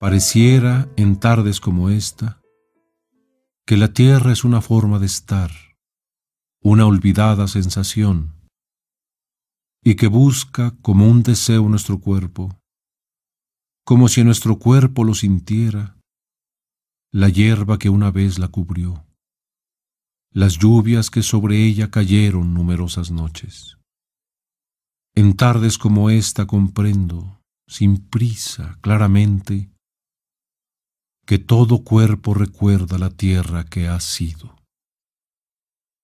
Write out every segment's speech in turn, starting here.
Pareciera, en tardes como esta, que la tierra es una forma de estar, una olvidada sensación, y que busca como un deseo nuestro cuerpo, como si nuestro cuerpo lo sintiera, la hierba que una vez la cubrió, las lluvias que sobre ella cayeron numerosas noches. En tardes como esta comprendo, sin prisa, claramente, que todo cuerpo recuerda la tierra que ha sido.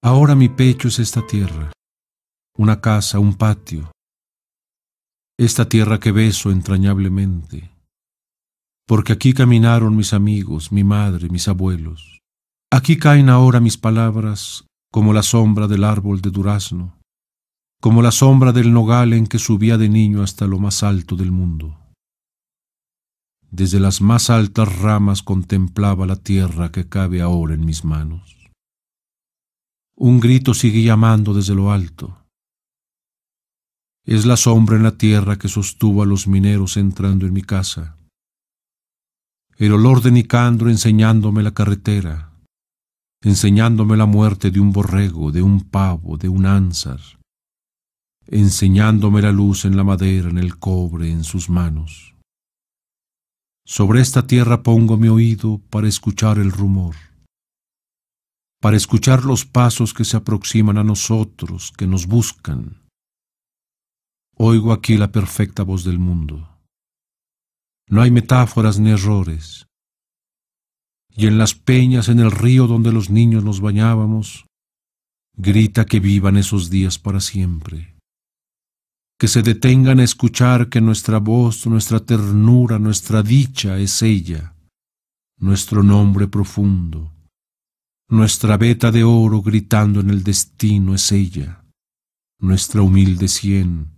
Ahora mi pecho es esta tierra, una casa, un patio, esta tierra que beso entrañablemente, porque aquí caminaron mis amigos, mi madre, mis abuelos. Aquí caen ahora mis palabras como la sombra del árbol de durazno, como la sombra del nogal en que subía de niño hasta lo más alto del mundo. Desde las más altas ramas contemplaba la tierra que cabe ahora en mis manos. Un grito sigue llamando desde lo alto. Es la sombra en la tierra que sostuvo a los mineros entrando en mi casa. El olor de Nicandro enseñándome la carretera, enseñándome la muerte de un borrego, de un pavo, de un ánsar, enseñándome la luz en la madera, en el cobre, en sus manos. Sobre esta tierra pongo mi oído para escuchar el rumor, para escuchar los pasos que se aproximan a nosotros, que nos buscan. Oigo aquí la perfecta voz del mundo. No hay metáforas ni errores. Y en las peñas, en el río donde los niños nos bañábamos, grita que vivan esos días para siempre que se detengan a escuchar que nuestra voz, nuestra ternura, nuestra dicha es ella, nuestro nombre profundo, nuestra veta de oro gritando en el destino es ella, nuestra humilde sien,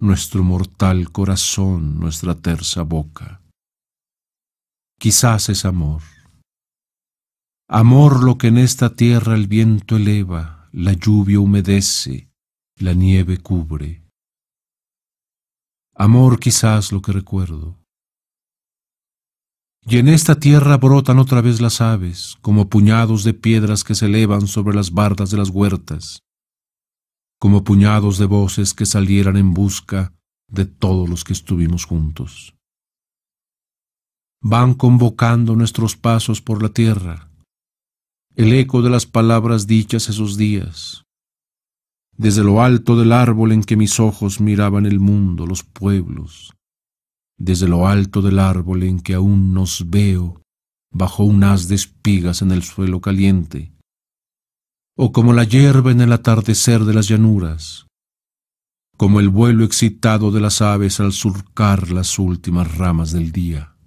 nuestro mortal corazón, nuestra tersa boca. Quizás es amor. Amor lo que en esta tierra el viento eleva, la lluvia humedece, la nieve cubre amor quizás lo que recuerdo. Y en esta tierra brotan otra vez las aves, como puñados de piedras que se elevan sobre las bardas de las huertas, como puñados de voces que salieran en busca de todos los que estuvimos juntos. Van convocando nuestros pasos por la tierra, el eco de las palabras dichas esos días, desde lo alto del árbol en que mis ojos miraban el mundo, los pueblos, desde lo alto del árbol en que aún nos veo bajo un haz de espigas en el suelo caliente, o como la hierba en el atardecer de las llanuras, como el vuelo excitado de las aves al surcar las últimas ramas del día.